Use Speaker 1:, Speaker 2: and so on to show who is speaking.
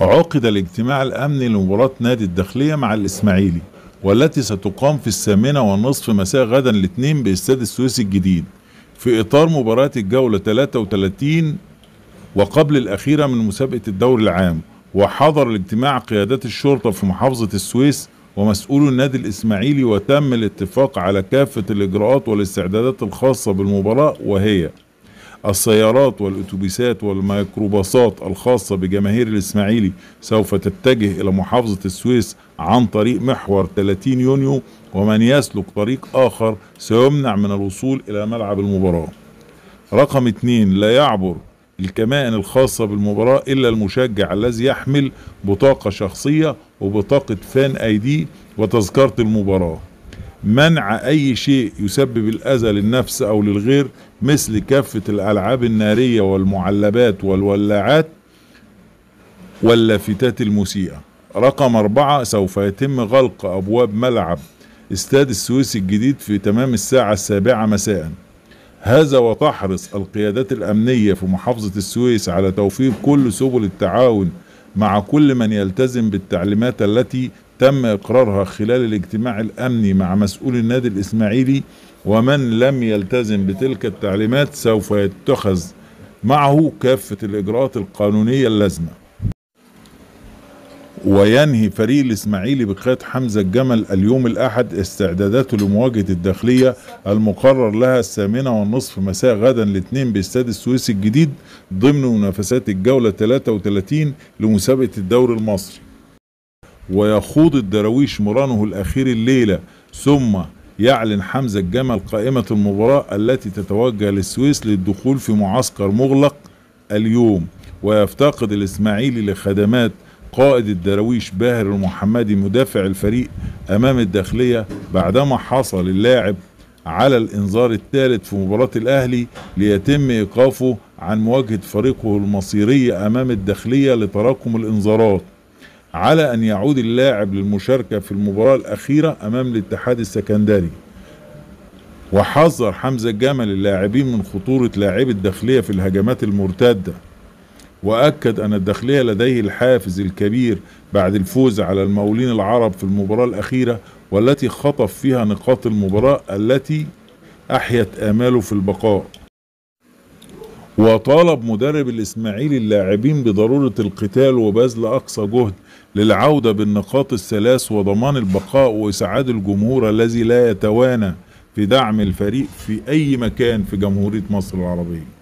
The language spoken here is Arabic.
Speaker 1: عقد الاجتماع الأمني لمباراة نادي الداخلية مع الإسماعيلي والتي ستقام في الثامنة والنصف مساء غدا الاثنين باستاد السويس الجديد في إطار مباراة الجولة 33 وقبل الأخيرة من مسابقة الدوري العام وحضر الاجتماع قيادات الشرطة في محافظة السويس ومسؤول النادي الإسماعيلي وتم الاتفاق على كافة الإجراءات والاستعدادات الخاصة بالمباراة وهي السيارات والأتوبيسات والميكروباصات الخاصة بجماهير الإسماعيلي سوف تتجه إلى محافظة السويس عن طريق محور 30 يونيو ومن يسلك طريق آخر سيمنع من الوصول إلى ملعب المباراة رقم 2 لا يعبر الكمائن الخاصة بالمباراة إلا المشجع الذي يحمل بطاقة شخصية وبطاقة فان اي دي وتذكرة المباراة منع أي شيء يسبب الأذى للنفس أو للغير مثل كافة الألعاب النارية والمعلبات والولاعات واللافتات المسيئة رقم أربعة سوف يتم غلق أبواب ملعب استاد السويس الجديد في تمام الساعة السابعة مساء هذا وتحرص القيادات الأمنية في محافظة السويس على توفير كل سبل التعاون مع كل من يلتزم بالتعليمات التي تم إقرارها خلال الاجتماع الأمني مع مسؤول النادي الإسماعيلي ومن لم يلتزم بتلك التعليمات سوف يتخذ معه كافة الإجراءات القانونية اللازمة وينهي فريق الإسماعيلي بقيادة حمزة الجمل اليوم الأحد استعداداته لمواجهة الداخلية المقرر لها الثامنة والنصف مساء غدا الاثنين باستاد السويس الجديد ضمن منافسات الجولة 33 لمسابقة الدوري المصري ويخوض الدراويش مرانه الأخير الليلة ثم يعلن حمزة الجمل قائمة المباراة التي تتوجه للسويس للدخول في معسكر مغلق اليوم ويفتقد الإسماعيلي لخدمات قائد الدراويش باهر المحمدي مدافع الفريق أمام الداخلية بعدما حصل اللاعب على الإنذار الثالث في مباراة الأهلي ليتم إيقافه عن مواجهة فريقه المصيرية أمام الداخلية لتراكم الإنذارات على أن يعود اللاعب للمشاركة في المباراة الأخيرة أمام الاتحاد السكندري وحذر حمزة الجمل اللاعبين من خطورة لاعبي الداخلية في الهجمات المرتدة وأكد أن الداخلية لديه الحافز الكبير بعد الفوز على المولين العرب في المباراة الأخيرة والتي خطف فيها نقاط المباراة التي أحيت آماله في البقاء وطالب مدرب الإسماعيلي اللاعبين بضرورة القتال وبذل أقصى جهد للعودة بالنقاط الثلاث وضمان البقاء وإسعاد الجمهور الذي لا يتوانى في دعم الفريق في أي مكان في جمهورية مصر العربية